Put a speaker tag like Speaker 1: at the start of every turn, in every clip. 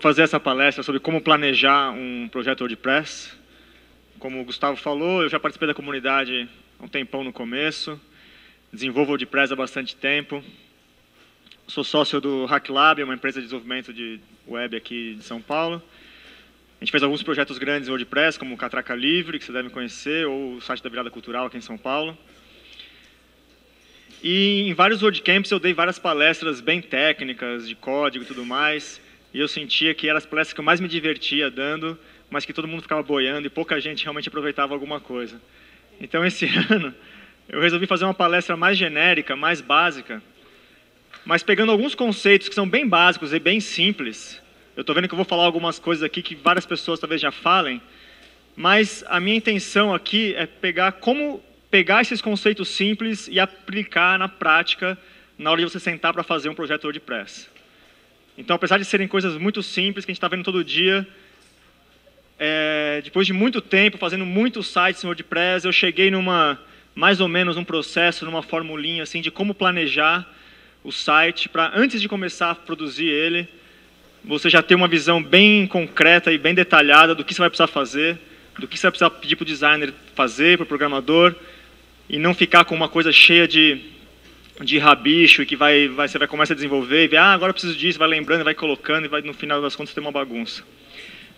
Speaker 1: fazer essa palestra sobre como planejar um projeto WordPress. Como o Gustavo falou, eu já participei da comunidade há um tempão no começo, desenvolvo WordPress há bastante tempo. Sou sócio do HackLab, uma empresa de desenvolvimento de web aqui de São Paulo. A gente fez alguns projetos grandes em WordPress, como o Catraca Livre, que você deve conhecer, ou o site da Virada Cultural aqui em São Paulo. E em vários WordCamps eu dei várias palestras bem técnicas, de código e tudo mais. E eu sentia que eram as palestras que eu mais me divertia dando, mas que todo mundo ficava boiando e pouca gente realmente aproveitava alguma coisa. Então, esse ano, eu resolvi fazer uma palestra mais genérica, mais básica, mas pegando alguns conceitos que são bem básicos e bem simples. Eu estou vendo que eu vou falar algumas coisas aqui que várias pessoas talvez já falem, mas a minha intenção aqui é pegar como pegar esses conceitos simples e aplicar na prática na hora de você sentar para fazer um projeto WordPress. Então, apesar de serem coisas muito simples que a gente está vendo todo dia, é, depois de muito tempo fazendo muitos sites em WordPress, eu cheguei numa mais ou menos um processo, numa formulinha assim de como planejar o site para antes de começar a produzir ele, você já ter uma visão bem concreta e bem detalhada do que você vai precisar fazer, do que você vai precisar pedir para o designer fazer, para o programador, e não ficar com uma coisa cheia de de rabicho que vai, vai, você vai começa a desenvolver e vê, ah, agora eu preciso disso, vai lembrando, vai colocando e vai no final das contas ter uma bagunça.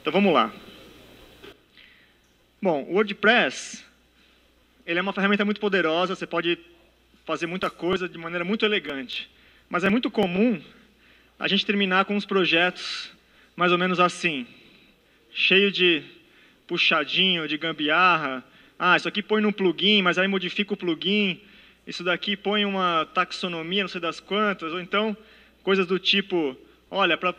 Speaker 1: Então vamos lá. Bom, o WordPress, ele é uma ferramenta muito poderosa, você pode fazer muita coisa de maneira muito elegante. Mas é muito comum a gente terminar com uns projetos mais ou menos assim, cheio de puxadinho, de gambiarra. Ah, isso aqui põe num plugin, mas aí modifica o plugin isso daqui põe uma taxonomia, não sei das quantas, ou então coisas do tipo, olha, para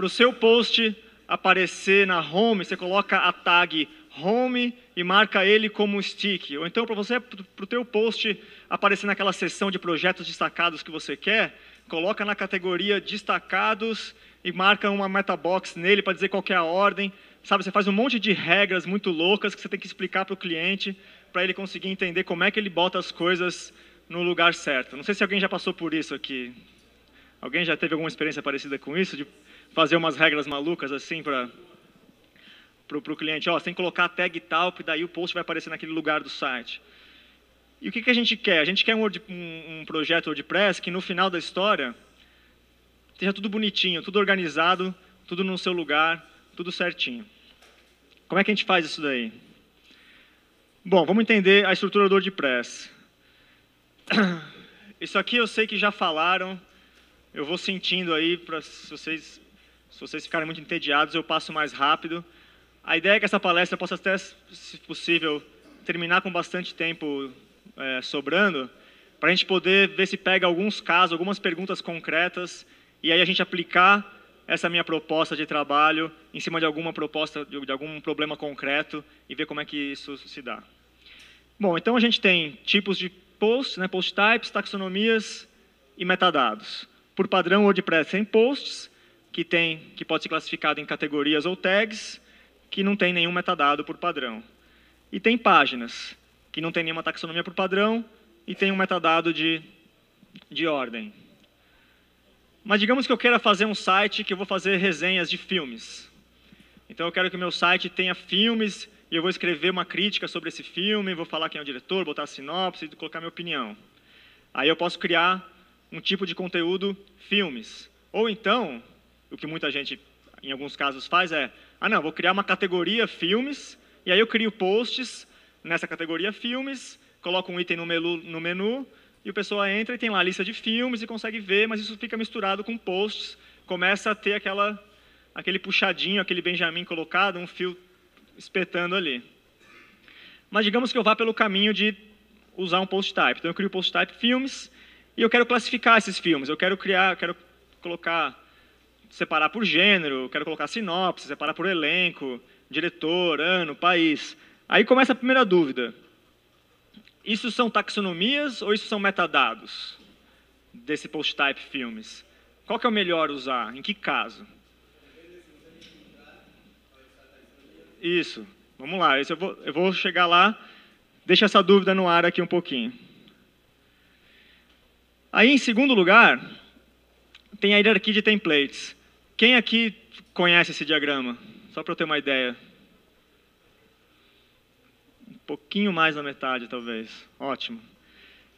Speaker 1: o seu post aparecer na home, você coloca a tag home e marca ele como stick. Ou então, para você, para o teu post aparecer naquela seção de projetos destacados que você quer, coloca na categoria destacados e marca uma meta box nele para dizer qual é a ordem. Sabe, você faz um monte de regras muito loucas que você tem que explicar para o cliente para ele conseguir entender como é que ele bota as coisas no lugar certo. Não sei se alguém já passou por isso aqui. Alguém já teve alguma experiência parecida com isso, de fazer umas regras malucas assim para para o cliente, ó, oh, você tem que colocar a tag tal, porque daí o post vai aparecer naquele lugar do site. E o que, que a gente quer? A gente quer um, Word, um, um projeto WordPress que no final da história esteja tudo bonitinho, tudo organizado, tudo no seu lugar, tudo certinho. Como é que a gente faz isso daí? Bom, vamos entender a estrutura do WordPress. Isso aqui eu sei que já falaram, eu vou sentindo aí, pra, se, vocês, se vocês ficarem muito entediados, eu passo mais rápido. A ideia é que essa palestra possa até, se possível, terminar com bastante tempo é, sobrando, para a gente poder ver se pega alguns casos, algumas perguntas concretas, e aí a gente aplicar essa minha proposta de trabalho em cima de alguma proposta, de, de algum problema concreto, e ver como é que isso se dá. Bom, então a gente tem tipos de posts, né, post types, taxonomias e metadados. Por padrão, WordPress tem posts, que, tem, que pode ser classificado em categorias ou tags, que não tem nenhum metadado por padrão. E tem páginas, que não tem nenhuma taxonomia por padrão e tem um metadado de, de ordem. Mas digamos que eu queira fazer um site que eu vou fazer resenhas de filmes. Então eu quero que o meu site tenha filmes e eu vou escrever uma crítica sobre esse filme, vou falar quem é o diretor, botar a sinopse, colocar minha opinião. Aí eu posso criar um tipo de conteúdo filmes. Ou então, o que muita gente, em alguns casos, faz é: ah, não, vou criar uma categoria filmes, e aí eu crio posts nessa categoria filmes, coloco um item no menu, no menu e o pessoa entra e tem lá a lista de filmes e consegue ver, mas isso fica misturado com posts, começa a ter aquela, aquele puxadinho, aquele Benjamin colocado, um filtro espetando ali. Mas digamos que eu vá pelo caminho de usar um post type. Então eu crio o post type filmes e eu quero classificar esses filmes. Eu quero criar, eu quero colocar, separar por gênero, quero colocar sinopse, separar por elenco, diretor, ano, país. Aí começa a primeira dúvida. Isso são taxonomias ou isso são metadados desse post type filmes? Qual que é o melhor usar? Em que caso? Isso. Vamos lá. Eu vou, eu vou chegar lá. Deixa essa dúvida no ar aqui um pouquinho. Aí, em segundo lugar, tem a hierarquia de templates. Quem aqui conhece esse diagrama? Só para eu ter uma ideia. Um pouquinho mais da metade, talvez. Ótimo.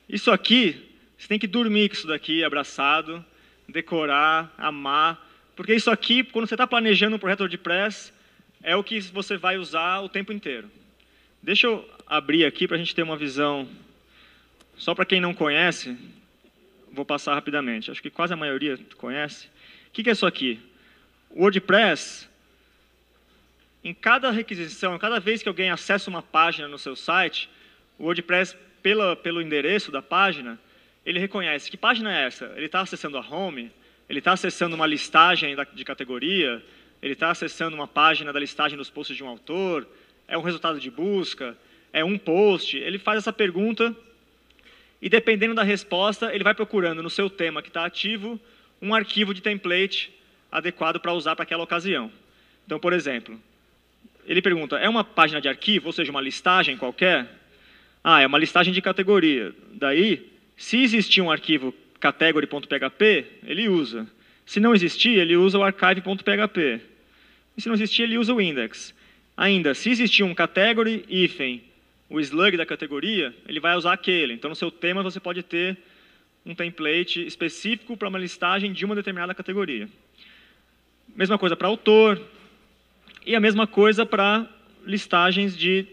Speaker 1: Isso aqui, você tem que dormir com isso daqui, abraçado, decorar, amar. Porque isso aqui, quando você está planejando um projeto press é o que você vai usar o tempo inteiro. Deixa eu abrir aqui para a gente ter uma visão. Só para quem não conhece, vou passar rapidamente. Acho que quase a maioria conhece. O que, é isso aqui? O WordPress, em cada requisição, cada vez que alguém acessa uma página no seu site, o WordPress, pela, pelo endereço da página, ele reconhece que página é essa. Ele está acessando a home, ele está acessando uma listagem de categoria, ele está acessando uma página da listagem dos posts de um autor, é um resultado de busca, é um post, ele faz essa pergunta e dependendo da resposta, ele vai procurando no seu tema que está ativo um arquivo de template adequado para usar para aquela ocasião. Então, por exemplo, ele pergunta: é uma página de arquivo, ou seja, uma listagem qualquer? Ah, é uma listagem de categoria. Daí, se existir um arquivo category.php, ele usa. Se não existir, ele usa o archive.php. E se não existir, ele usa o index. Ainda, se existir um category hífen, o slug da categoria, ele vai usar aquele. Então, no seu tema, você pode ter um template específico para uma listagem de uma determinada categoria. Mesma coisa para autor, e a mesma coisa para listagens de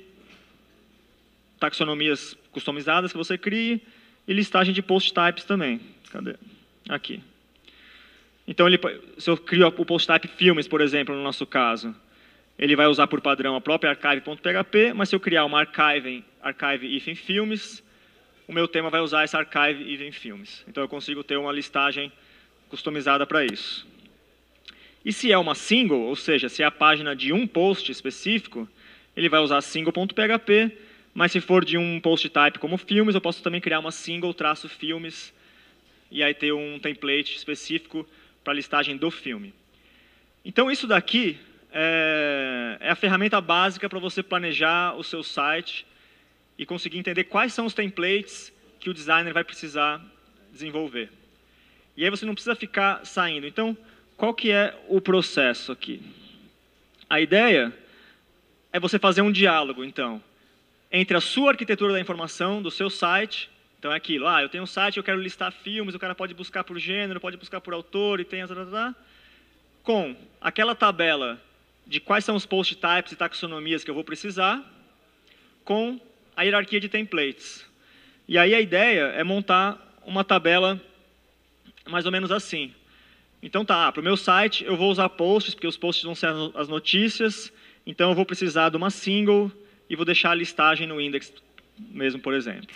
Speaker 1: taxonomias customizadas que você crie e listagem de post types também. Cadê? Aqui. Então, ele, se eu crio o post type filmes, por exemplo, no nosso caso, ele vai usar por padrão a própria archive.php, mas se eu criar uma archive, archive if em filmes, o meu tema vai usar essa archive if em filmes. Então, eu consigo ter uma listagem customizada para isso. E se é uma single, ou seja, se é a página de um post específico, ele vai usar single.php, mas se for de um post type como filmes, eu posso também criar uma single-filmes e aí ter um template específico para a listagem do filme. Então, isso daqui é, é a ferramenta básica para você planejar o seu site e conseguir entender quais são os templates que o designer vai precisar desenvolver. E aí você não precisa ficar saindo. Então, qual que é o processo aqui? A ideia é você fazer um diálogo, então, entre a sua arquitetura da informação, do seu site, então é aquilo, ah, eu tenho um site, eu quero listar filmes, o cara pode buscar por gênero, pode buscar por autor e tem as... Com aquela tabela de quais são os post types e taxonomias que eu vou precisar, com a hierarquia de templates. E aí a ideia é montar uma tabela mais ou menos assim. Então tá, ah, para o meu site eu vou usar posts, porque os posts vão ser as notícias, então eu vou precisar de uma single e vou deixar a listagem no index mesmo, por exemplo.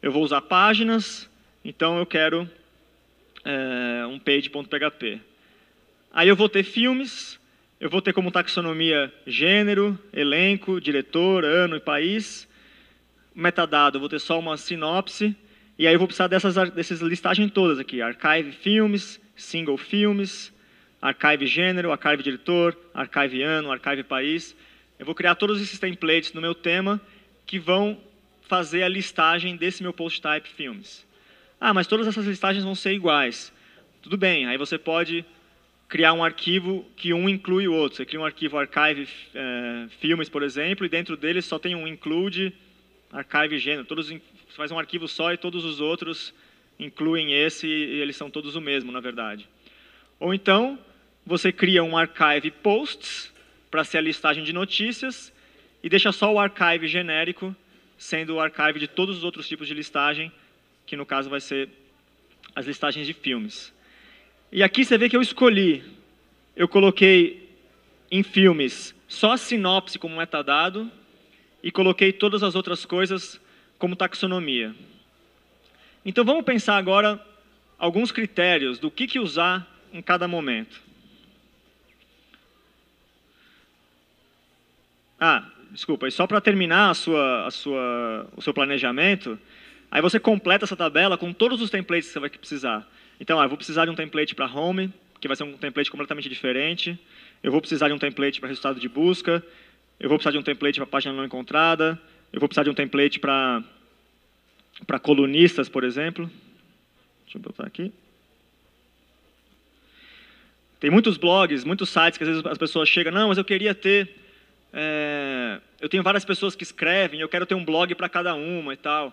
Speaker 1: Eu vou usar páginas, então eu quero é, um page.php. Aí eu vou ter filmes, eu vou ter como taxonomia gênero, elenco, diretor, ano e país. Metadado, eu vou ter só uma sinopse. E aí eu vou precisar dessas, dessas listagens todas aqui. Archive filmes, single filmes, archive gênero, archive diretor, archive ano, archive país. Eu vou criar todos esses templates no meu tema que vão fazer a listagem desse meu post type filmes. Ah, mas todas essas listagens vão ser iguais. Tudo bem, aí você pode criar um arquivo que um inclui o outro. Você cria um arquivo archive é, filmes, por exemplo, e dentro dele só tem um include archive gênero. Todos você faz um arquivo só e todos os outros incluem esse e eles são todos o mesmo, na verdade. Ou então, você cria um archive posts para ser a listagem de notícias e deixa só o archive genérico sendo o archive de todos os outros tipos de listagem, que no caso vai ser as listagens de filmes. E aqui você vê que eu escolhi, eu coloquei em filmes só a sinopse como metadado e coloquei todas as outras coisas como taxonomia. Então vamos pensar agora alguns critérios do que, que usar em cada momento. Ah, desculpa, e só para terminar a sua, a sua, o seu planejamento, aí você completa essa tabela com todos os templates que você vai precisar. Então, ah, eu vou precisar de um template para home, que vai ser um template completamente diferente. Eu vou precisar de um template para resultado de busca. Eu vou precisar de um template para página não encontrada. Eu vou precisar de um template para para colunistas, por exemplo. Deixa eu botar aqui. Tem muitos blogs, muitos sites que às vezes as pessoas chegam, não, mas eu queria ter é, eu tenho várias pessoas que escrevem, eu quero ter um blog para cada uma e tal.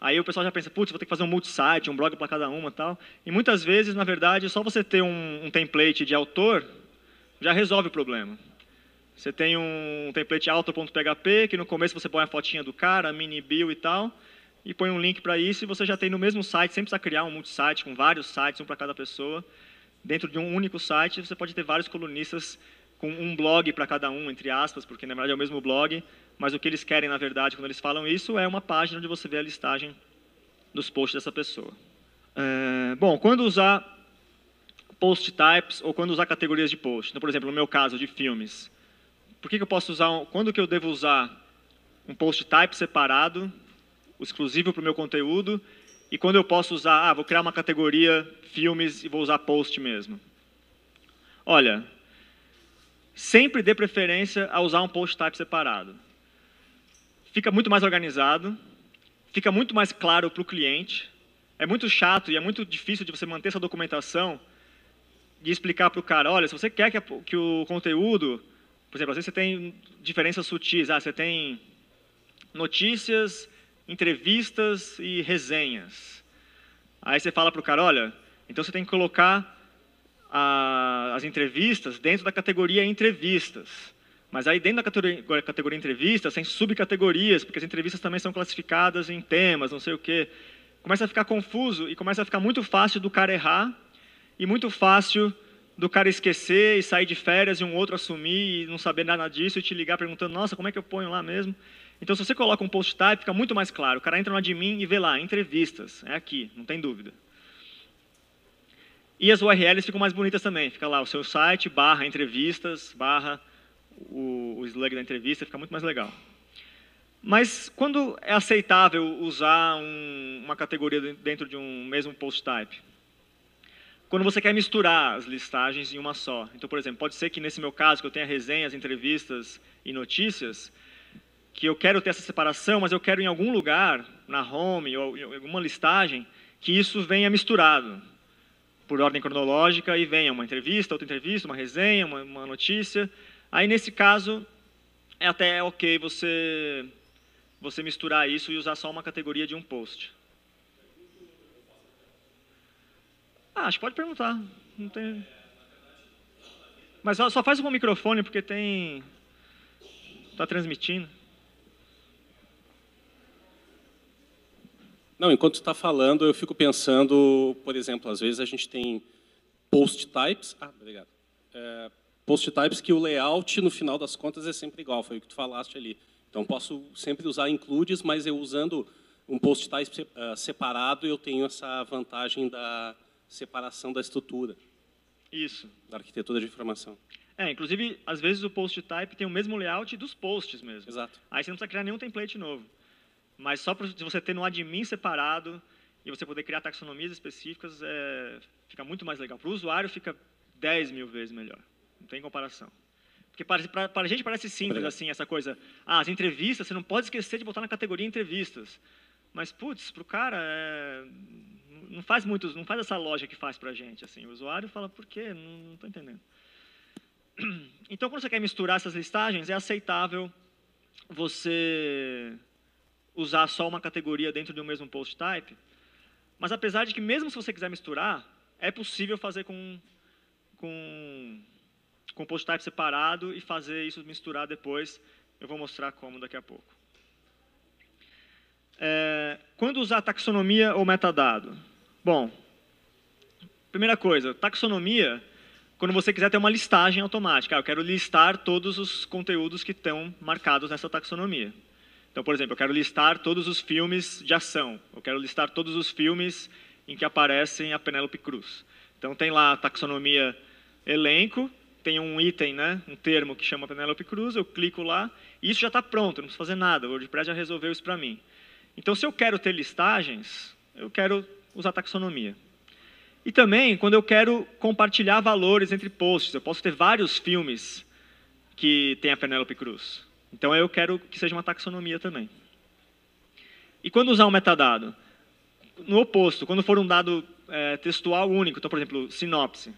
Speaker 1: Aí o pessoal já pensa, putz, vou ter que fazer um multisite, um blog para cada uma e tal. E muitas vezes, na verdade, só você ter um, um template de autor já resolve o problema. Você tem um template auto.php, que no começo você põe a fotinha do cara, mini bio e tal, e põe um link para isso, e você já tem no mesmo site, sem precisar criar um multisite com vários sites, um para cada pessoa. Dentro de um único site, você pode ter vários colunistas com um blog para cada um, entre aspas, porque na verdade é o mesmo blog, mas o que eles querem, na verdade, quando eles falam isso, é uma página onde você vê a listagem dos posts dessa pessoa. É, bom, quando usar post types ou quando usar categorias de post? Então, por exemplo, no meu caso, de filmes. Por que, que eu posso usar, um, quando que eu devo usar um post type separado, exclusivo para o meu conteúdo, e quando eu posso usar, ah, vou criar uma categoria filmes e vou usar post mesmo? Olha, sempre dê preferência a usar um post type separado. Fica muito mais organizado, fica muito mais claro para o cliente. É muito chato e é muito difícil de você manter essa documentação e explicar para o cara, olha, se você quer que, a, que o conteúdo, por exemplo, às vezes você tem diferenças sutis, ah, você tem notícias, entrevistas e resenhas. Aí você fala para o cara, olha, então você tem que colocar a, as entrevistas dentro da categoria entrevistas. Mas aí dentro da categoria, categoria entrevistas tem subcategorias, porque as entrevistas também são classificadas em temas, não sei o quê. Começa a ficar confuso e começa a ficar muito fácil do cara errar e muito fácil do cara esquecer e sair de férias e um outro assumir e não saber nada disso e te ligar perguntando, nossa, como é que eu ponho lá mesmo? Então, se você coloca um post type, fica muito mais claro. O cara entra no admin e vê lá, entrevistas, é aqui, não tem dúvida. E as URLs ficam mais bonitas também. Fica lá o seu site, barra entrevistas, barra o, o slug da entrevista, fica muito mais legal. Mas quando é aceitável usar um, uma categoria dentro de um mesmo post type? Quando você quer misturar as listagens em uma só. Então, por exemplo, pode ser que nesse meu caso, que eu tenha resenhas, entrevistas e notícias, que eu quero ter essa separação, mas eu quero em algum lugar, na home ou em alguma listagem, que isso venha misturado por ordem cronológica e venha uma entrevista, outra entrevista, uma resenha, uma, uma notícia. Aí, nesse caso, é até ok você, você misturar isso e usar só uma categoria de um post. Ah, acho que pode perguntar. Não tem... Mas só faz com o microfone, porque tem... Está transmitindo.
Speaker 2: Não, enquanto está falando, eu fico pensando, por exemplo, às vezes a gente tem post types. Ah, obrigado. É, post types que o layout, no final das contas, é sempre igual, foi o que tu falaste ali. Então, posso sempre usar includes, mas eu usando um post type ah, separado, eu tenho essa vantagem da separação da estrutura. Isso. Da arquitetura
Speaker 1: de informação. É, inclusive, às vezes o post type tem o mesmo layout dos posts mesmo. Exato. Aí você não precisa criar nenhum template novo. Mas só para você ter um admin separado e você poder criar taxonomias específicas, é, fica muito mais legal. Para o usuário, fica 10 mil vezes melhor. Não tem comparação. Porque para, para a gente parece simples, assim, essa coisa. Ah, as entrevistas, você não pode esquecer de botar na categoria entrevistas. Mas, putz, para o cara, é, não faz muito, não faz essa loja que faz para a gente. Assim. O usuário fala, por quê? Não estou entendendo. Então, quando você quer misturar essas listagens, é aceitável você usar só uma categoria dentro de um mesmo post type. Mas apesar de que, mesmo se você quiser misturar, é possível fazer com, com, com post type separado e fazer isso misturar depois. Eu vou mostrar como daqui a pouco. É, quando usar taxonomia ou metadado? Bom, primeira coisa, taxonomia, quando você quiser ter uma listagem automática. Ah, eu quero listar todos os conteúdos que estão marcados nessa taxonomia. Então, por exemplo, eu quero listar todos os filmes de ação, eu quero listar todos os filmes em que aparecem a Penélope Cruz. Então tem lá a taxonomia elenco, tem um item, né, um termo que chama Penélope Cruz, eu clico lá, e isso já está pronto, não preciso fazer nada, o WordPress já resolveu isso para mim. Então, se eu quero ter listagens, eu quero usar taxonomia. E também, quando eu quero compartilhar valores entre posts, eu posso ter vários filmes que tem a Penélope Cruz. Então eu quero que seja uma taxonomia também. E quando usar um metadado? No oposto, quando for um dado é, textual único, então, por exemplo, sinopse.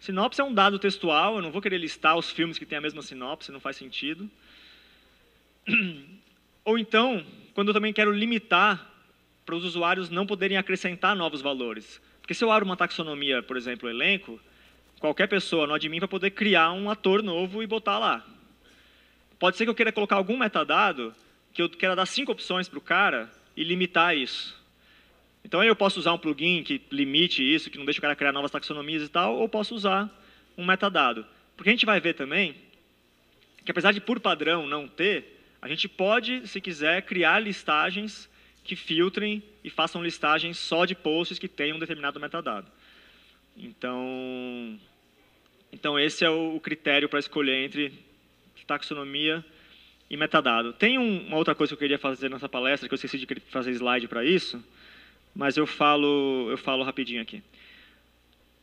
Speaker 1: Sinopse é um dado textual, eu não vou querer listar os filmes que têm a mesma sinopse, não faz sentido. Ou então, quando eu também quero limitar para os usuários não poderem acrescentar novos valores. Porque se eu abro uma taxonomia, por exemplo, elenco, qualquer pessoa no admin vai poder criar um ator novo e botar lá. Pode ser que eu queira colocar algum metadado que eu queira dar cinco opções para o cara e limitar isso. Então eu posso usar um plugin que limite isso, que não deixa o cara criar novas taxonomias e tal, ou posso usar um metadado. Porque a gente vai ver também que apesar de por padrão não ter, a gente pode, se quiser, criar listagens que filtrem e façam listagens só de posts que tenham um determinado metadado. Então, então esse é o critério para escolher entre taxonomia e metadado. Tem um, uma outra coisa que eu queria fazer nessa palestra, que eu esqueci de fazer slide para isso, mas eu falo, eu falo rapidinho aqui.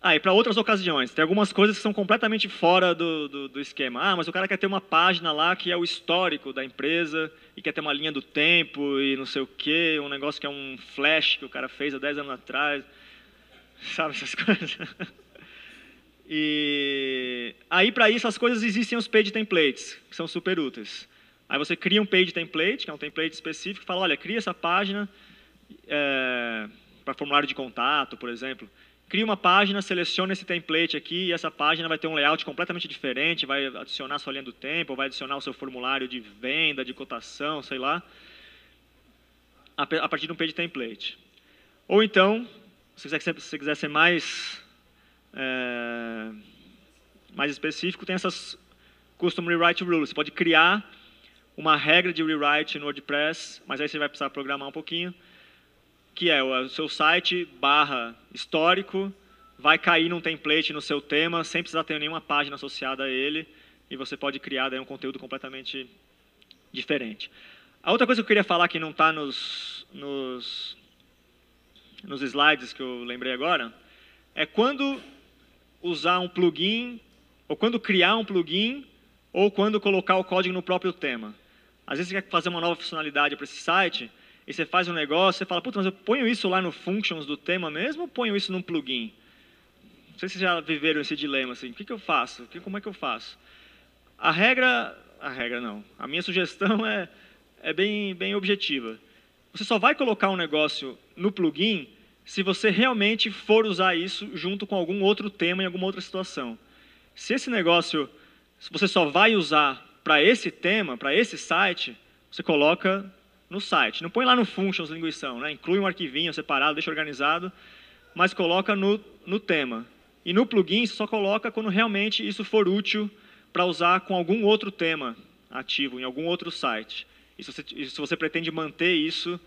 Speaker 1: Ah, e para outras ocasiões. Tem algumas coisas que são completamente fora do, do, do, esquema. Ah, mas o cara quer ter uma página lá que é o histórico da empresa e quer ter uma linha do tempo e não sei o quê, um negócio que é um flash que o cara fez há 10 anos atrás. Sabe essas coisas? E aí, para isso, as coisas existem os page templates, que são super úteis. Aí você cria um page template, que é um template específico, e fala, olha, cria essa página é, eh, para formulário de contato, por exemplo. Cria uma página, seleciona esse template aqui, e essa página vai ter um layout completamente diferente, vai adicionar a sua linha do tempo, vai adicionar o seu formulário de venda, de cotação, sei lá, a partir de um page template. Ou então, se você quiser ser mais é, mais específico, tem essas Custom Rewrite Rules. Você pode criar uma regra de rewrite no WordPress, mas aí você vai precisar programar um pouquinho, que é o seu site barra histórico, vai cair num template no seu tema, sem precisar ter nenhuma página associada a ele, e você pode criar daí um conteúdo completamente diferente. A outra coisa que eu queria falar que não está nos, nos, nos slides que eu lembrei agora, é quando usar um plugin, ou quando criar um plugin, ou quando colocar o código no próprio tema. Às vezes você quer fazer uma nova funcionalidade para esse site, e você faz um negócio, você fala, puta, mas eu ponho isso lá no functions do tema mesmo, ou ponho isso num plugin? Não sei se vocês já viveram esse dilema, assim, o que, que eu faço? Como é que eu faço? A regra, a regra não, a minha sugestão é, é bem, bem objetiva. Você só vai colocar um negócio no plugin se você realmente for usar isso junto com algum outro tema em alguma outra situação. Se esse negócio você só vai usar para esse tema, para esse site, você coloca no site. Não põe lá no functions linguição, né? inclui um arquivinho separado, deixa organizado, mas coloca no, no tema. E no plugin só coloca quando realmente isso for útil para usar com algum outro tema ativo, em algum outro site. E se você, se você pretende manter isso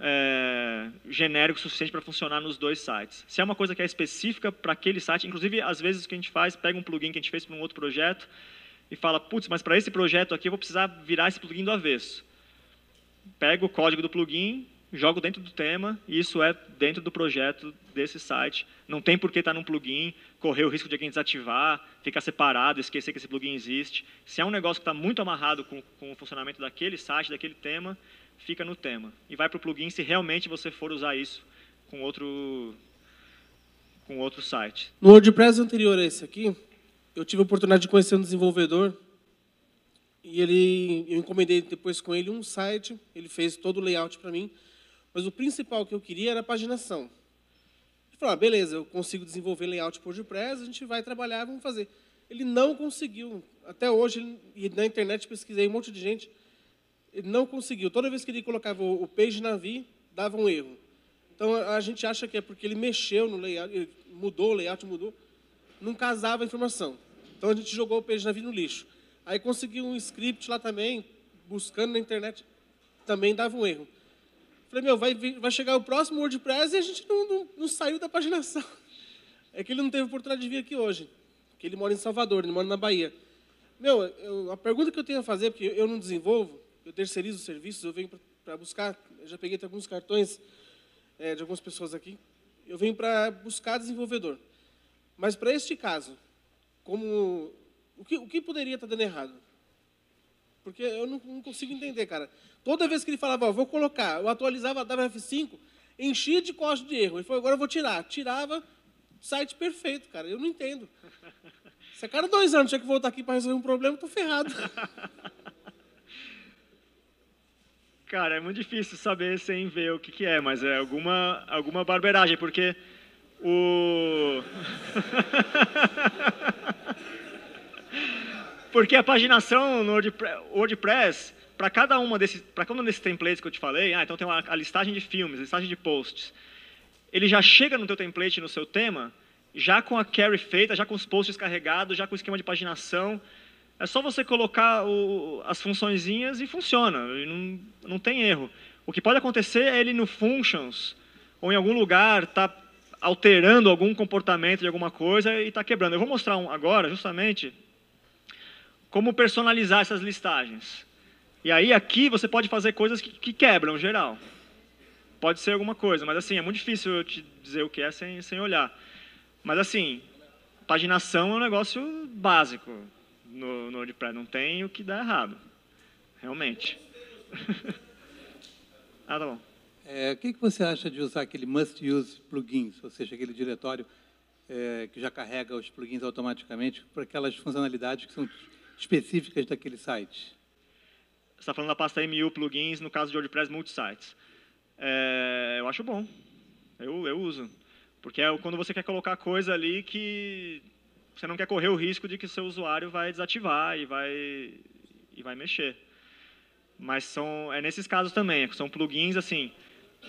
Speaker 1: é, genérico suficiente para funcionar nos dois sites. Se é uma coisa que é específica para aquele site, inclusive, às vezes o que a gente faz, pega um plugin que a gente fez para um outro projeto e fala, putz, mas para esse projeto aqui eu vou precisar virar esse plugin do avesso. Pego o código do plugin, jogo dentro do tema, e isso é dentro do projeto desse site. Não tem por que estar tá num plugin, correr o risco de alguém desativar, ficar separado, esquecer que esse plugin existe. Se é um negócio que está muito amarrado com, com o funcionamento daquele site, daquele tema, fica no tema. E vai para o plugin se realmente você for usar isso com outro, com outro site.
Speaker 2: No WordPress anterior a esse aqui, eu tive a oportunidade de conhecer um desenvolvedor e ele, eu encomendei depois com ele um site, ele fez todo o layout para mim, mas o principal que eu queria era a paginação. Ele falou, ah, beleza, eu consigo desenvolver layout para WordPress, a gente vai trabalhar, vamos fazer. Ele não conseguiu. Até hoje, e na internet pesquisei um monte de gente, ele não conseguiu. Toda vez que ele colocava o page navio dava um erro. Então a gente acha que é porque ele mexeu no layout, mudou o layout, mudou, não casava a informação. Então a gente jogou o page navio no lixo. Aí conseguiu um script lá também, buscando na internet, também dava um erro. Falei, meu, vai, vai chegar o próximo WordPress e a gente não, não, não saiu da paginação. É que ele não teve oportunidade de vir aqui hoje, que ele mora em Salvador, ele mora na Bahia. Meu, eu, a pergunta que eu tenho a fazer, porque eu não desenvolvo, eu terceirizo os serviços, eu venho para buscar, já peguei alguns cartões é, de algumas pessoas aqui, eu venho para buscar desenvolvedor. Mas para este caso, como o que, o que poderia estar tá dando errado? Porque eu não, não consigo entender, cara. Toda vez que ele falava, vou colocar, eu atualizava, a F5, enchia de código de erro. Ele falou, agora eu vou tirar. Tirava, site perfeito, cara. Eu não entendo. Se a cada dois anos tinha que voltar aqui para resolver um problema, estou ferrado.
Speaker 1: Cara, é muito difícil saber sem ver o que, que é, mas é alguma, alguma barberagem, porque o... porque a paginação no WordPress, para cada, uma desses, cada um desses templates que eu te falei, ah, então tem uma, a listagem de filmes, a listagem de posts, ele já chega no teu template, no seu tema, já com a carry feita, já com os posts carregados, já com o esquema de paginação, é só você colocar o, as funçõeszinhas e funciona, não, não tem erro. O que pode acontecer é ele no functions, ou em algum lugar, tá alterando algum comportamento de alguma coisa e está quebrando. Eu vou mostrar um, agora, justamente, como personalizar essas listagens. E aí aqui você pode fazer coisas que, que quebram, geral. Pode ser alguma coisa, mas assim, é muito difícil eu te dizer o que é sem, sem olhar. Mas assim, paginação é um negócio básico no, no WordPress. Não tem o que dá errado, realmente. ah, tá bom. É, o que, que você acha de usar aquele must use
Speaker 2: plugins, ou seja, aquele diretório é, que já carrega os plugins automaticamente para aquelas
Speaker 1: funcionalidades que são específicas daquele site? Você está falando da pasta MU plugins, no caso de WordPress multisites. É, eu acho bom. Eu, eu uso. Porque é quando você quer colocar coisa ali que você não quer correr o risco de que seu usuário vai desativar e vai, e vai mexer. Mas são, é nesses casos também, são plugins assim,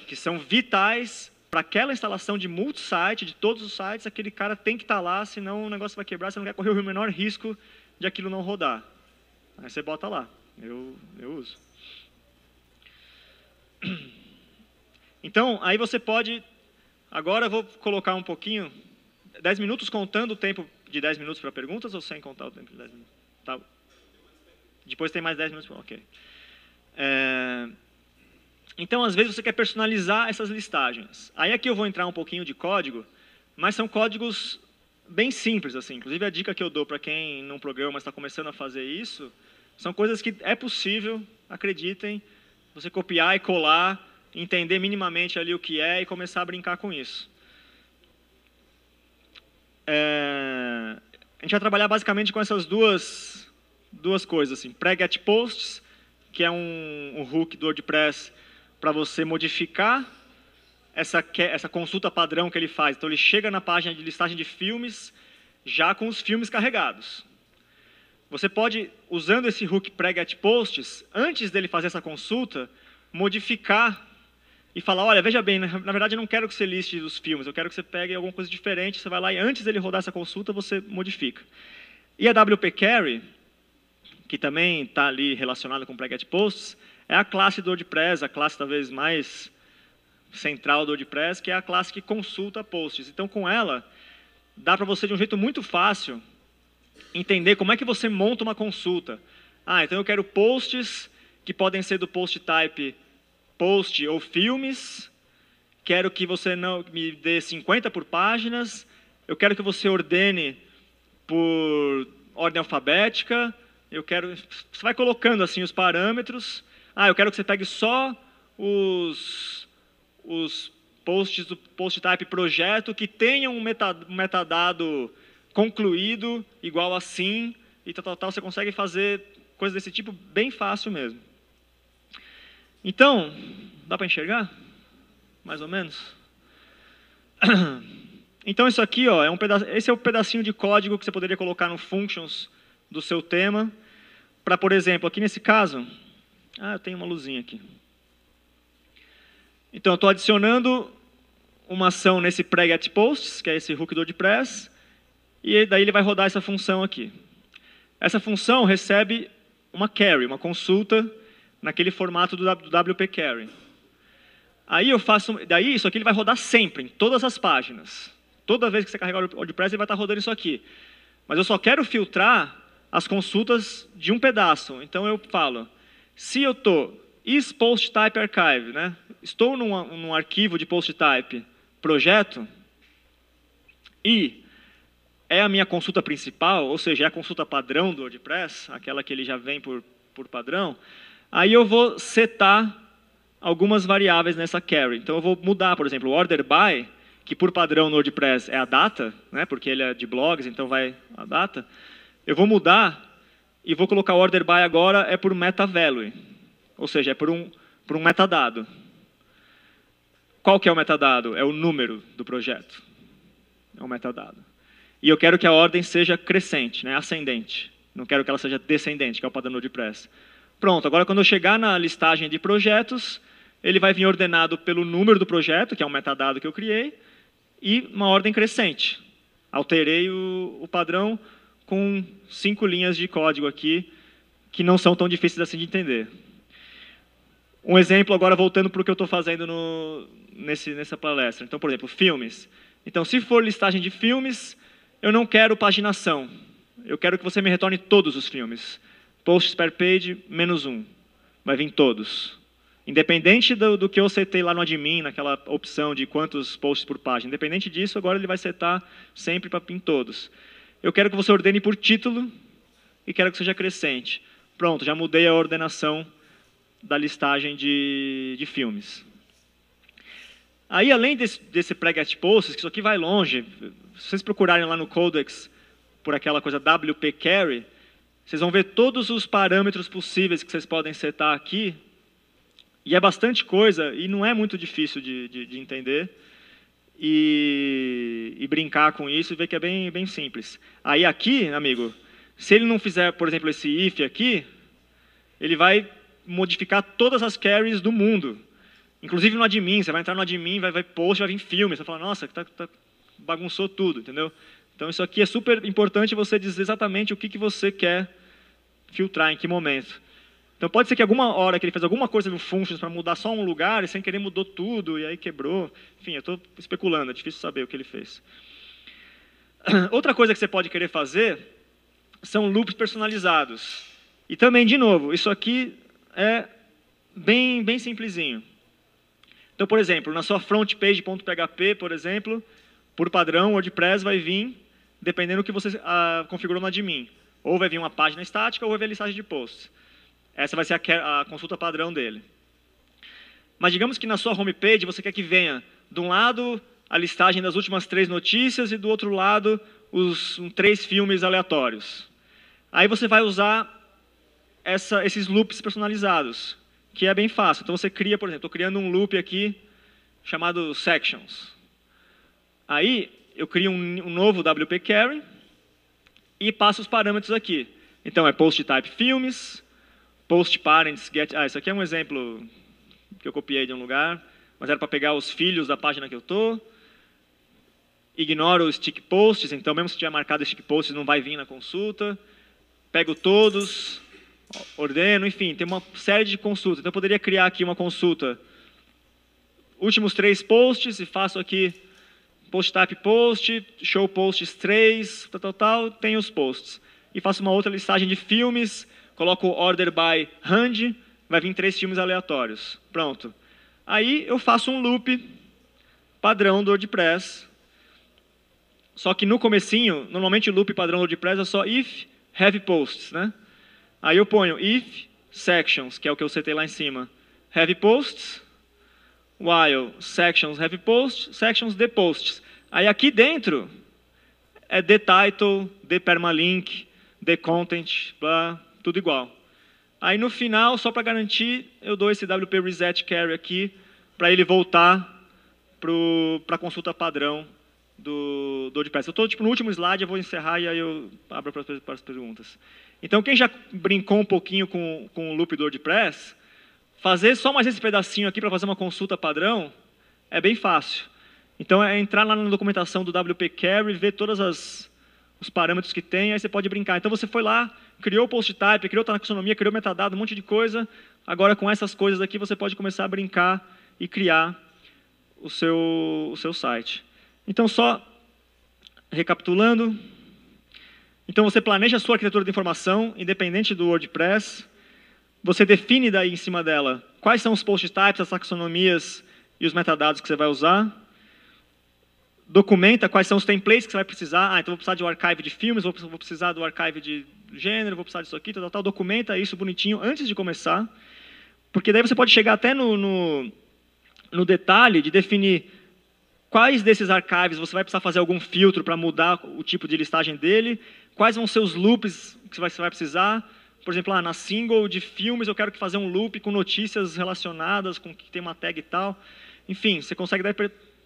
Speaker 1: que são vitais para aquela instalação de multi-site de todos os sites, aquele cara tem que estar tá lá, senão o negócio vai quebrar, você não quer correr o menor risco de aquilo não rodar. Aí você bota lá. Eu, eu uso. Então, aí você pode... Agora eu vou colocar um pouquinho, 10 minutos contando o tempo de 10 minutos para perguntas ou sem contar o tempo de 10 minutos? Tá. Depois tem mais 10 minutos. Ok. É... Então, às vezes, você quer personalizar essas listagens. Aí aqui eu vou entrar um pouquinho de código, mas são códigos bem simples. assim. Inclusive, a dica que eu dou para quem não programa, mas está começando a fazer isso, são coisas que é possível, acreditem, você copiar e colar, entender minimamente ali o que é e começar a brincar com isso. É, a gente vai trabalhar basicamente com essas duas, duas coisas, assim, pré-get posts, que é um, um hook do WordPress para você modificar essa, essa consulta padrão que ele faz. Então, ele chega na página de listagem de filmes já com os filmes carregados. Você pode, usando esse hook pré-get posts, antes dele fazer essa consulta, modificar e falar, olha, veja bem, na verdade eu não quero que você liste os filmes, eu quero que você pegue alguma coisa diferente, você vai lá e antes dele rodar essa consulta, você modifica. E a WP Carry, que também está ali relacionada com Preget Posts, é a classe do WordPress, a classe talvez mais central do WordPress, que é a classe que consulta posts. Então, com ela, dá para você, de um jeito muito fácil, entender como é que você monta uma consulta. Ah, então eu quero posts que podem ser do post type post ou filmes. Quero que você não me dê 50 por páginas. Eu quero que você ordene por ordem alfabética. Eu quero. Você vai colocando assim os parâmetros. Ah, eu quero que você pegue só os, os posts do post type projeto que tenham um metadado concluído igual assim e tal, tal, tal. Você consegue fazer coisas desse tipo bem fácil mesmo. Então, dá para enxergar? Mais ou menos? Então isso aqui, ó, é um pedaço, esse é o um pedacinho de código que você poderia colocar no functions do seu tema, para, por exemplo, aqui nesse caso, ah, eu tenho uma luzinha aqui. Então eu estou adicionando uma ação nesse pre-get posts, que é esse hook do WordPress, e daí ele vai rodar essa função aqui. Essa função recebe uma carry, uma consulta naquele formato do WP Carry. Aí eu faço, daí isso aqui ele vai rodar sempre, em todas as páginas. Toda vez que você carregar o WordPress, ele vai estar tá rodando isso aqui. Mas eu só quero filtrar as consultas de um pedaço. Então eu falo, se eu estou is post type archive, né? Estou num, num arquivo de post type projeto e é a minha consulta principal, ou seja, é a consulta padrão do WordPress, aquela que ele já vem por, por padrão. Aí eu vou setar algumas variáveis nessa carry. Então eu vou mudar, por exemplo, o order by, que por padrão no WordPress é a data, né, porque ele é de blogs, então vai a data. Eu vou mudar e vou colocar o order by agora é por meta value, ou seja, é por um, por um metadado. Qual que é o metadado? É o número do projeto. É o metadado. E eu quero que a ordem seja crescente, né, ascendente. Não quero que ela seja descendente, que é o padrão do WordPress. Pronto, agora quando eu chegar na listagem de projetos, ele vai vir ordenado pelo número do projeto, que é um metadado que eu criei, e uma ordem crescente. Alterei o, o padrão com cinco linhas de código aqui, que não são tão difíceis assim de entender. Um exemplo agora, voltando para o que eu estou fazendo no, nesse, nessa palestra. Então, por exemplo, filmes. Então, se for listagem de filmes, eu não quero paginação. Eu quero que você me retorne todos os filmes posts per page, menos um. Vai vir todos. Independente do, do, que eu setei lá no admin, naquela opção de quantos posts por página, independente disso, agora ele vai setar sempre para pin todos. Eu quero que você ordene por título e quero que seja crescente. Pronto, já mudei a ordenação da listagem de, de filmes. Aí, além desse, desse pre-get posts, que isso aqui vai longe, se vocês procurarem lá no Codex por aquela coisa WP Carry, vocês vão ver todos os parâmetros possíveis que vocês podem setar aqui. E é bastante coisa, e não é muito difícil de, de, de entender. E, e, brincar com isso e ver que é bem, bem simples. Aí aqui, amigo, se ele não fizer, por exemplo, esse if aqui, ele vai modificar todas as carries do mundo. Inclusive no admin, você vai entrar no admin, vai ver post, vai vir filme, você vai falar, nossa, tá, tá, bagunçou tudo, entendeu? Então isso aqui é super importante você dizer exatamente o que, que você quer filtrar em que momento. Então pode ser que alguma hora que ele fez alguma coisa no Functions para mudar só um lugar e sem querer mudou tudo e aí quebrou. Enfim, eu estou especulando, é difícil saber o que ele fez. Outra coisa que você pode querer fazer são loops personalizados. E também, de novo, isso aqui é bem, bem simplesinho. Então, por exemplo, na sua frontpage.php, por exemplo, por padrão, o WordPress vai vir, dependendo do que você ah, configurou no admin. Ou vai vir uma página estática ou vai vir a listagem de posts. Essa vai ser a, consulta padrão dele. Mas digamos que na sua homepage você quer que venha, de um lado, a listagem das últimas três notícias e do outro lado, os um, três filmes aleatórios. Aí você vai usar essa, esses loops personalizados, que é bem fácil. Então você cria, por exemplo, estou criando um loop aqui chamado sections. Aí eu crio um, um novo WP Carry, e passa os parâmetros aqui. Então é post type filmes, post parents get. Ah, isso aqui é um exemplo que eu copiei de um lugar, mas era para pegar os filhos da página que eu tô. Ignoro os stick posts, então mesmo se tiver marcado stick posts não vai vir na consulta. Pego todos, ordeno, enfim, tem uma série de consultas. Então eu poderia criar aqui uma consulta últimos três posts e faço aqui post-type post, show posts 3, tal, tal, tal, tem os posts. E faço uma outra listagem de filmes, coloco order by hand, vai vir três filmes aleatórios. Pronto. Aí eu faço um loop padrão do WordPress. Só que no comecinho, normalmente o loop padrão do WordPress é só if have posts, né? Aí eu ponho if sections, que é o que eu setei lá em cima. Have posts, while sections have posts, sections the posts. Aí aqui dentro é the title, the permalink, the content, blá, tudo igual. Aí no final, só para garantir, eu dou esse WP reset carry aqui para ele voltar para a consulta padrão do, do WordPress. Eu estou tipo, no último slide, eu vou encerrar e aí eu abro para as perguntas. Então, quem já brincou um pouquinho com, com o loop do WordPress, Fazer só mais esse pedacinho aqui para fazer uma consulta padrão é bem fácil. Então é entrar lá na documentação do WP-Carry, ver todos os parâmetros que tem, aí você pode brincar. Então você foi lá, criou o post type, criou taxonomia, criou metadado, um monte de coisa. Agora com essas coisas aqui você pode começar a brincar e criar o seu, o seu site. Então só recapitulando. Então você planeja a sua arquitetura de informação, independente do WordPress você define daí em cima dela quais são os post types, as taxonomias e os metadados que você vai usar. Documenta quais são os templates que você vai precisar. Ah, então vou precisar de um archive de filmes, vou precisar do archive de gênero, vou precisar disso aqui, tal, tal. Documenta isso bonitinho antes de começar. Porque daí você pode chegar até no, no, no detalhe de definir quais desses archives você vai precisar fazer algum filtro para mudar o tipo de listagem dele, quais vão ser os loops que você vai precisar, por exemplo, ah, na single de filmes eu quero que fazer um loop com notícias relacionadas, com que tem uma tag e tal. Enfim, você consegue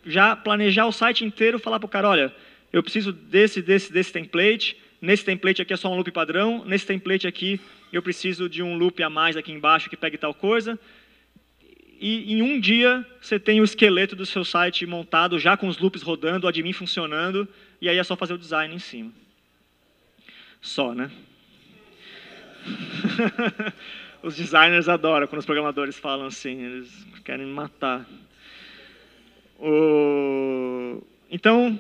Speaker 1: já planejar o site inteiro, falar para o cara, olha, eu preciso desse, desse, desse template, nesse template aqui é só um loop padrão, nesse template aqui eu preciso de um loop a mais aqui embaixo que pegue tal coisa. E em um dia você tem o esqueleto do seu site montado, já com os loops rodando, o admin funcionando, e aí é só fazer o design em cima. Só, né? os designers adoram quando os programadores falam assim, eles querem matar. O... Então,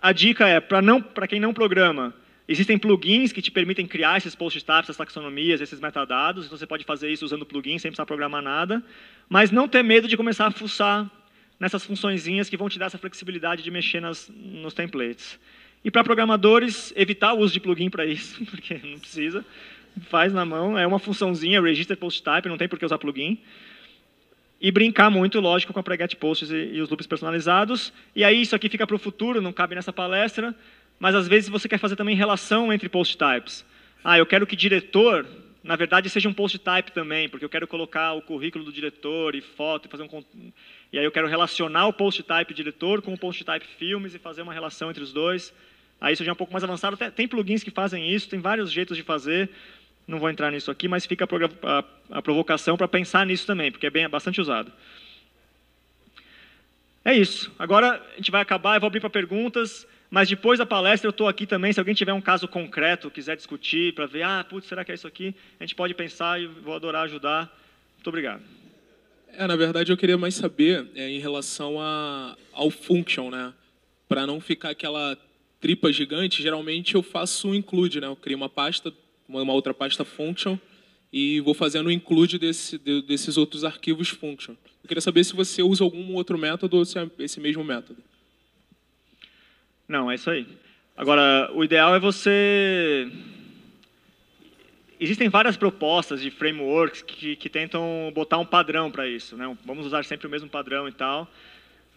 Speaker 1: a dica é, para quem não programa, existem plugins que te permitem criar esses post-tabs, essas taxonomias, esses metadados, então você pode fazer isso usando plugins, sem precisar programar nada, mas não ter medo de começar a fuçar nessas funçõezinhas que vão te dar essa flexibilidade de mexer nas, nos templates. E para programadores, evitar o uso de plugin para isso, porque não precisa faz na mão, é uma funçãozinha, register post type, não tem por que usar plugin. E brincar muito, lógico, com a preget posts e, e os loops personalizados. E aí isso aqui fica para o futuro, não cabe nessa palestra, mas às vezes você quer fazer também relação entre post types. Ah, eu quero que diretor, na verdade, seja um post type também, porque eu quero colocar o currículo do diretor e foto, e fazer um e aí eu quero relacionar o post type diretor com o post type filmes e fazer uma relação entre os dois. Aí isso já é um pouco mais avançado. Tem plugins que fazem isso, tem vários jeitos de fazer. Não vou entrar nisso aqui, mas fica a, a, a provocação para pensar nisso também, porque é bem, é bastante usado. É isso. Agora a gente vai acabar, eu vou abrir para perguntas, mas depois da palestra eu estou aqui também. Se alguém tiver um caso concreto, quiser discutir, para ver, ah, putz, será que é isso aqui? A gente pode pensar e vou adorar ajudar. Muito obrigado.
Speaker 2: É, na verdade, eu queria mais saber é, em
Speaker 1: relação
Speaker 2: a, ao function, né? Para não ficar aquela tripa gigante, geralmente eu faço um include, né? Eu crio uma pasta uma outra pasta function e vou fazendo o include desse, desses outros
Speaker 1: arquivos function. Eu queria saber se você usa algum outro método ou se é esse mesmo método. Não, é isso aí. Agora, o ideal é você... Existem várias propostas de frameworks que, que tentam botar um padrão para isso. Né? Vamos usar sempre o mesmo padrão e tal.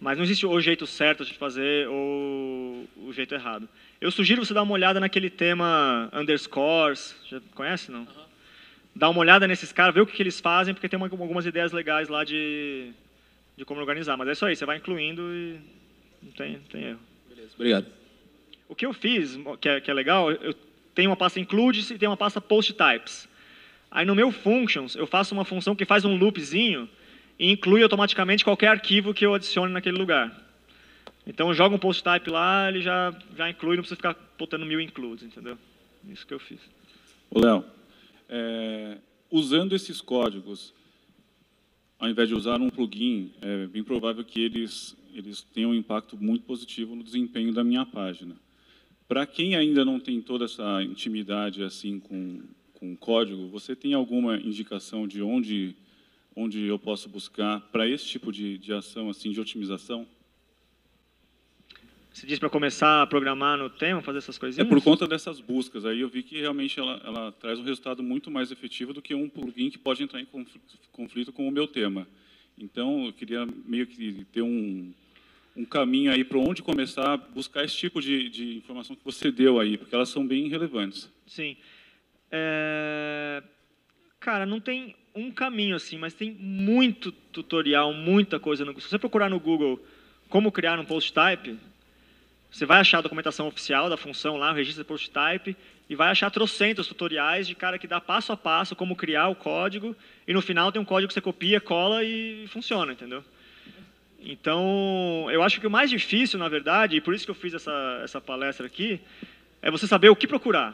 Speaker 1: Mas não existe o jeito certo de fazer ou o jeito errado. Eu sugiro você dar uma olhada naquele tema underscores. Já conhece, não? Uhum. Dá uma olhada nesses caras, vê o que, que eles fazem, porque tem uma, algumas ideias legais lá de, de como organizar. Mas é isso aí, você vai incluindo e não tem, não tem erro. Beleza, obrigado. O que eu fiz, que é, que é legal, eu tenho uma pasta includes e tenho uma pasta post types. Aí no meu functions, eu faço uma função que faz um loopzinho e inclui automaticamente qualquer arquivo que eu adicione naquele lugar. Então joga um post type lá, ele já, já inclui, não precisa ficar botando mil includes, entendeu? Isso que eu fiz. Ô, Léo, é, usando esses códigos,
Speaker 2: ao invés de usar um plugin, é bem provável que eles, eles tenham um impacto muito positivo no desempenho da minha página. Para quem ainda não tem toda essa intimidade assim com, com código, você tem alguma indicação de onde, onde
Speaker 1: eu posso buscar para esse tipo de, de ação assim de otimização? Você disse para começar a programar no tema, fazer essas é coisinhas? É por conta dessas buscas. Aí eu vi que
Speaker 2: realmente ela, ela traz um resultado muito mais efetivo do que um plugin que pode entrar em conflito, com o meu tema. Então, eu queria meio que ter um, um caminho aí para onde começar a buscar esse tipo de, de, informação que você deu aí, porque elas são bem relevantes.
Speaker 1: Sim. É... Cara, não tem um caminho assim, mas tem muito tutorial, muita coisa no Se você procurar no Google como criar um post type, você vai achar a documentação oficial da função lá, o registro de post type, e vai achar trocentos tutoriais de cara que dá passo a passo como criar o código, e no final tem um código que você copia, cola e funciona, entendeu? Então, eu acho que o mais difícil, na verdade, e por isso que eu fiz essa, essa palestra aqui, é você saber o que procurar.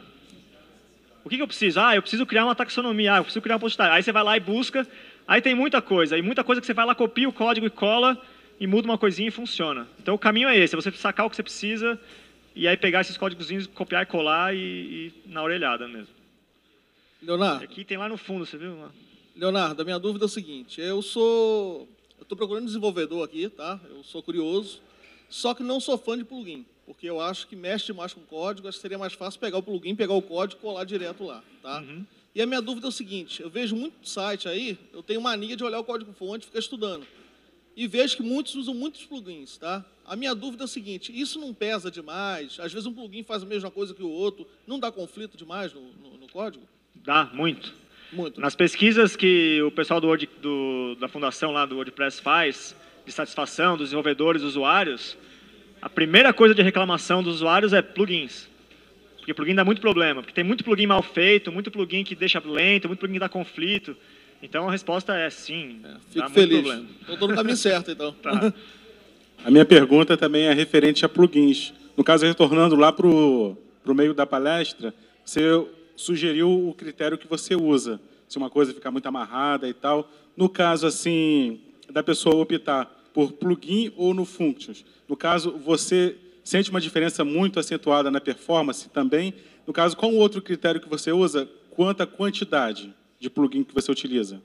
Speaker 1: O que, que eu preciso? Ah, eu preciso criar uma taxonomia, ah, eu preciso criar post type. Aí você vai lá e busca, aí tem muita coisa, e muita coisa que você vai lá, copia o código e cola, e muda uma coisinha e funciona. Então o caminho é esse, é você sacar o que você precisa e aí pegar esses códigozinhos, copiar e colar e, e na orelhada mesmo. Leonardo. Aqui tem lá no fundo, você viu? Leonardo, a minha dúvida é o seguinte,
Speaker 2: eu sou... Eu estou procurando desenvolvedor aqui, tá? Eu sou curioso, só que não sou fã de plugin, porque eu acho que mexe demais com o código, acho que seria mais fácil pegar o plugin, pegar o código e colar direto lá, tá? Uhum. E a minha dúvida é o seguinte, eu vejo muito site aí, eu tenho mania de olhar o código-fonte e ficar estudando e vejo que muitos usam muitos plugins, tá? A minha dúvida é a seguinte, isso não pesa demais? Às vezes um plugin faz a mesma coisa que o outro, não dá conflito demais no, no,
Speaker 1: no código? Dá, muito. Muito. Nas pesquisas que o pessoal do, Word, do, da fundação lá do WordPress faz, de satisfação dos desenvolvedores, usuários, a primeira coisa de reclamação dos usuários é plugins. Porque plugin dá muito problema, porque tem muito plugin mal feito, muito plugin que deixa lento, muito plugin que dá conflito. Então a resposta é sim. É, fico feliz. Estou então, no caminho certo, então. Tá.
Speaker 2: A minha pergunta também é referente a plugins. No caso, retornando lá para o meio da palestra, você sugeriu o critério que você usa. Se uma coisa ficar muito amarrada e tal. No caso, assim, da pessoa optar por plugin ou no functions. No caso, você sente uma diferença muito acentuada na performance também. No caso, qual outro critério que você usa quanto à quantidade? de plugin que você utiliza?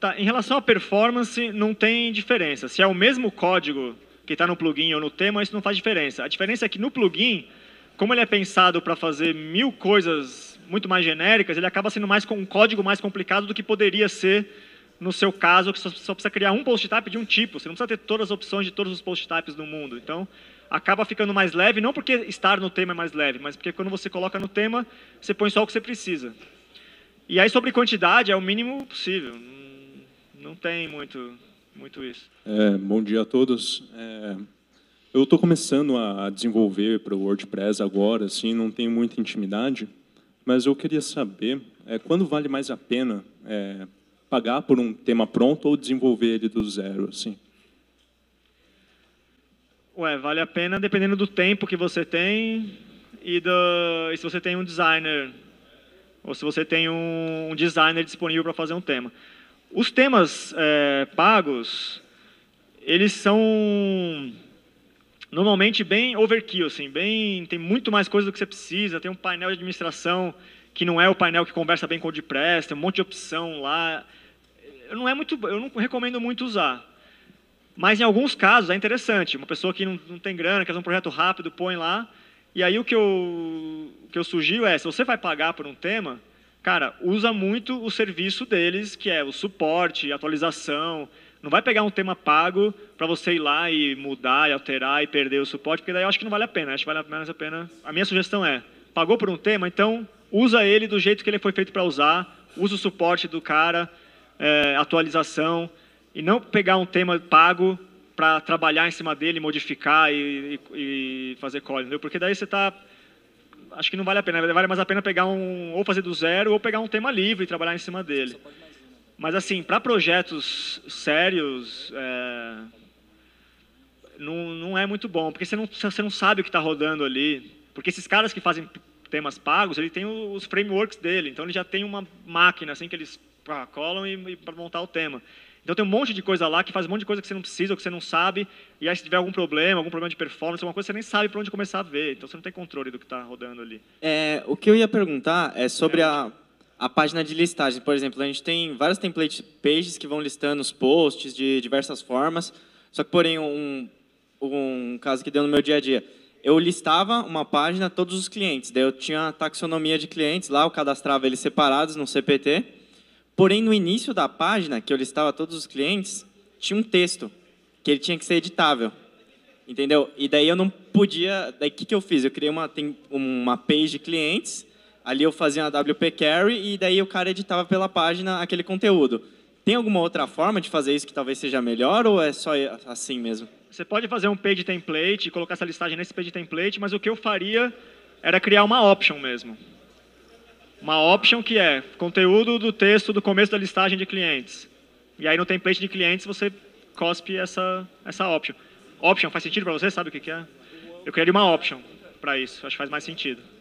Speaker 1: Tá, em relação à performance, não tem diferença. Se é o mesmo código que está no plugin ou no tema, isso não faz diferença. A diferença é que no plugin, como ele é pensado para fazer mil coisas muito mais genéricas, ele acaba sendo mais com um código mais complicado do que poderia ser no seu caso, que só, precisa criar um post type de um tipo. Você não precisa ter todas as opções de todos os post types do mundo. Então, acaba ficando mais leve, não porque estar no tema é mais leve, mas porque quando você coloca no tema, você põe só o que você precisa. E aí sobre quantidade é o mínimo possível. Não tem muito, muito isso.
Speaker 2: É, bom dia a todos. É, eu estou começando a desenvolver para o WordPress agora, assim, não tenho muita intimidade, mas eu queria saber é, quando vale mais a pena é, pagar
Speaker 1: por um tema pronto ou desenvolver ele do zero, assim. Ué, vale a pena dependendo do tempo que você tem e, do, e se você tem um designer ou se você tem um, um designer disponível para fazer um tema. Os temas é, pagos, eles são normalmente bem overkill, assim, bem, tem muito mais coisa do que você precisa, tem um painel de administração que não é o painel que conversa bem com o WordPress, tem um monte de opção lá. Eu não é muito, eu não recomendo muito usar. Mas em alguns casos é interessante, uma pessoa que não, não tem grana, quer fazer um projeto rápido, põe lá, e aí o que eu, o que eu sugiro é, se você vai pagar por um tema, cara, usa muito o serviço deles, que é o suporte, atualização. Não vai pegar um tema pago para você ir lá e mudar, e alterar e perder o suporte, porque daí eu acho que não vale a pena. Acho que vale mais a pena. A minha sugestão é, pagou por um tema, então usa ele do jeito que ele foi feito para usar, usa o suporte do cara, é, atualização, e não pegar um tema pago para trabalhar em cima dele, modificar e, e, e fazer código, entendeu? Porque daí você está acho que não vale a pena. Vale mais a pena pegar um ou fazer do zero ou pegar um tema livre e trabalhar em cima dele. Né? Mas assim, para projetos sérios, é... não, não é muito bom, porque você não, você não sabe o que está rodando ali. Porque esses caras que fazem temas pagos, ele tem os frameworks dele, então ele já tem uma máquina assim que eles para a column e, e para montar o tema. Então tem um monte de coisa lá que faz um monte de coisa que você não precisa, ou que você não sabe, e aí se tiver algum problema, algum problema de performance, alguma coisa, você nem sabe para onde começar a ver. Então você não tem controle do que está rodando ali. É, o que eu ia perguntar é sobre é. a, a página de listagem. Por exemplo, a gente tem várias template pages que vão listando os posts de diversas formas, só que, porém, um, um caso que deu no meu dia a dia. Eu listava uma página todos os clientes, daí eu tinha a taxonomia de clientes lá, eu cadastrava eles separados no CPT, Porém, no início da página, que eu listava todos os clientes, tinha um texto que ele tinha que ser editável. Entendeu? E daí eu não podia. Daí o que, que eu fiz? Eu criei uma, tem uma page de clientes, ali eu fazia uma WP Carry e daí o cara editava pela página aquele conteúdo. Tem alguma outra forma de fazer isso que talvez seja melhor ou é só assim mesmo? Você pode fazer um page template, colocar essa listagem nesse page template, mas o que eu faria era criar uma option mesmo uma option que é conteúdo do texto do começo da listagem de clientes. E aí no template de clientes você cospe essa, essa option. Option faz sentido para você? Sabe o que, que é? Eu queria uma option para isso, acho que faz mais sentido.